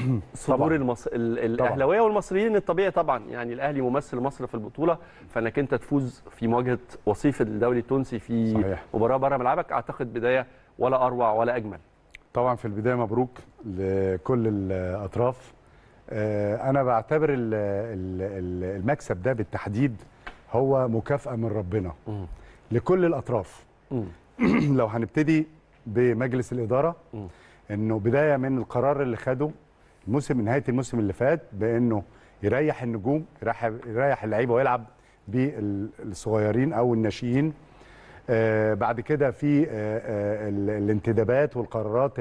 صدور المص... الاهلاويه والمصريين الطبيعي طبعا يعني الاهلي ممثل مصر في البطوله فانك انت تفوز في مواجهه وصيف الدوري التونسي في صحيح. مباراه بره ملعبك اعتقد بدايه ولا اروع ولا اجمل طبعا في البدايه مبروك لكل الاطراف آه، انا بعتبر المكسب ده بالتحديد هو مكافاه من ربنا لكل الاطراف لو هنبتدي بمجلس الاداره انه بدايه من القرار اللي خده الموسم نهايه الموسم اللي فات بانه يريح النجوم يريح يريح اللعيبه ويلعب بالصغيرين او الناشئين آه، بعد كده في آه، آه، الانتدابات والقرارات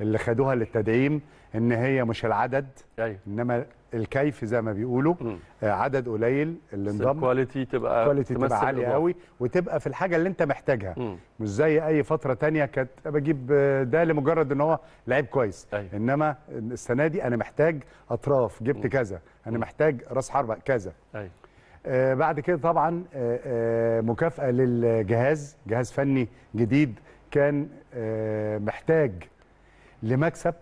اللي خدوها للتدعيم ان هي مش العدد أيوة. انما الكيف زي ما بيقولوا آه عدد قليل اللي انضم الكواليتي تبقى الكواليتي تبقى عاليه قوي وتبقى في الحاجه اللي انت محتاجها مم. مش زي اي فتره تانية كانت بجيب آه، ده لمجرد ان هو لعيب كويس أي. أيوة. انما السنه دي انا محتاج اطراف جبت مم. كذا انا محتاج راس حربه كذا أي. أيوة. آه بعد كده طبعا آه آه مكافاه للجهاز جهاز فني جديد كان آه، محتاج لمكسب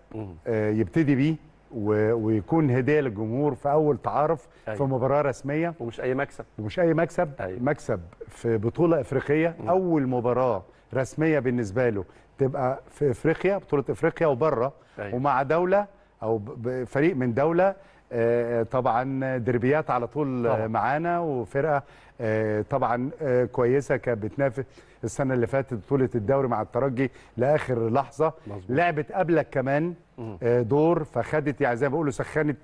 آه، يبتدي بيه ويكون هديه للجمهور في اول تعارف أيوة. في مباراه رسميه ومش اي مكسب ومش اي مكسب أيوة. مكسب في بطوله افريقيه م. اول مباراه رسميه بالنسبه له تبقى في افريقيا بطوله افريقيا وبره أيوة. ومع دوله او فريق من دوله آه، آه، طبعا دربيات على طول معانا وفرقه آه، طبعا كويسه كانت بتنافس السنه اللي فاتت بطوله الدوري مع الترجي لاخر لحظه مزبوط. لعبت قبلك كمان دور فخدت يعني زي ما بيقولوا سخنت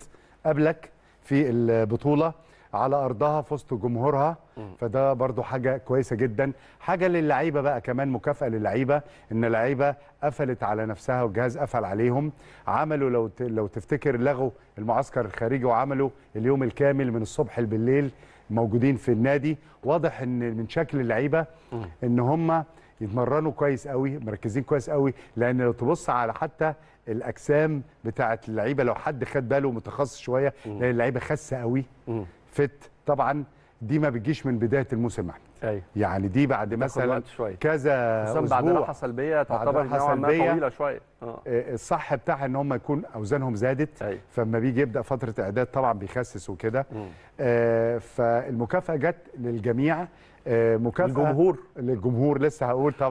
قبلك في البطوله على ارضها في وسط جمهورها فده برضو حاجه كويسه جدا حاجه للعيبه بقى كمان مكافاه للعيبه ان اللعيبه قفلت على نفسها والجهاز قفل عليهم عملوا لو لو تفتكر لغوا المعسكر الخارجي وعملوا اليوم الكامل من الصبح بالليل موجودين في النادي واضح ان من شكل اللعيبه ان هم يتمرنوا كويس قوي مركزين كويس قوي لان لو تبص على حتى الاجسام بتاعه اللعيبه لو حد خد باله متخصص شويه لان اللعيبه خاسه قوي فت طبعا دي ما بتجيش من بدايه الموسم احمد أيوة. يعني دي بعد مثلا كذا اسبوع بعد راحه سلبيه تعتبر نوعا ما طويله شويه آه. آه. الصح بتاعها ان هم يكون اوزانهم زادت أيوة. فلما بيجي يبدا فتره اعداد طبعا بيخسس وكده آه فالمكافاه جت للجميع آه مكافاه للجمهور للجمهور لسه هقول طبعا